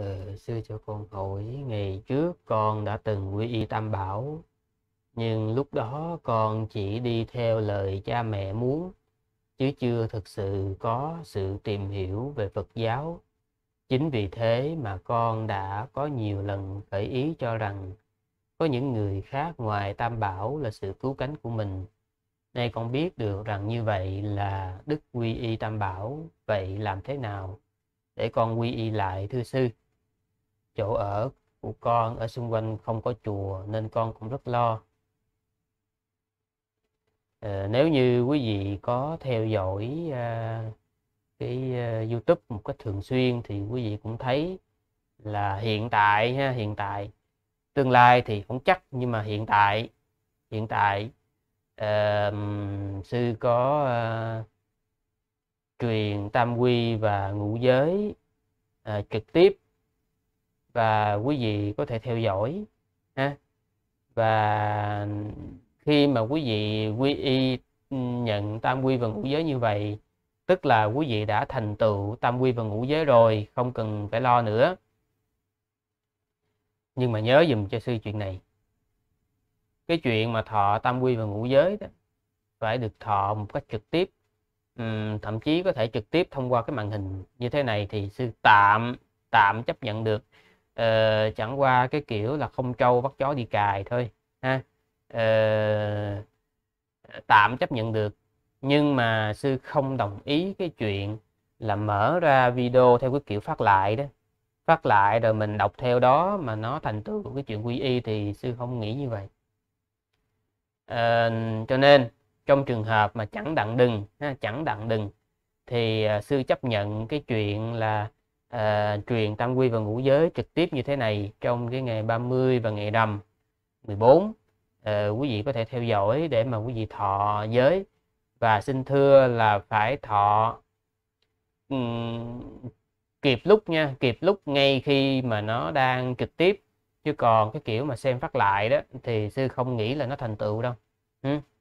ừ, sư cho con hỏi ngày trước con đã từng quy y tam bảo nhưng lúc đó con chỉ đi theo lời cha mẹ muốn chứ chưa thực sự có sự tìm hiểu về phật giáo chính vì thế mà con đã có nhiều lần gợi ý cho rằng có những người khác ngoài tam bảo là sự cứu cánh của mình nay con biết được rằng như vậy là đức quy y tam bảo vậy làm thế nào để con quy y lại thưa sư chỗ ở của con ở xung quanh không có chùa nên con cũng rất lo ờ, nếu như quý vị có theo dõi ờ, cái ờ, YouTube một cách thường xuyên thì quý vị cũng thấy là hiện tại ha hiện tại tương lai thì cũng chắc nhưng mà hiện tại hiện tại à, sư có à, truyền tam quy và ngũ giới à, trực tiếp và quý vị có thể theo dõi ha và khi mà quý vị quy y nhận tam quy và ngũ giới như vậy tức là quý vị đã thành tựu tam quy và ngũ giới rồi không cần phải lo nữa nhưng mà nhớ dùm cho sư chuyện này cái chuyện mà thọ tam quy và ngũ giới đó phải được thọ một cách trực tiếp thậm chí có thể trực tiếp thông qua cái màn hình như thế này thì sư tạm tạm chấp nhận được uh, chẳng qua cái kiểu là không trâu bắt chó đi cài thôi ha uh, tạm chấp nhận được nhưng mà sư không đồng ý cái chuyện là mở ra video theo cái kiểu phát lại đó phát lại rồi mình đọc theo đó mà nó thành tựu cái chuyện quy y thì sư không nghĩ như vậy à, cho nên trong trường hợp mà chẳng đặng đừng ha, chẳng đặng đừng thì à, sư chấp nhận cái chuyện là à, truyền tam quy và ngũ giới trực tiếp như thế này trong cái ngày 30 và ngày rằm 14 à, quý vị có thể theo dõi để mà quý vị thọ giới và xin thưa là phải thọ um, kịp lúc nha kịp lúc ngay khi mà nó đang trực tiếp chứ còn cái kiểu mà xem phát lại đó thì sư không nghĩ là nó thành tựu đâu ừ.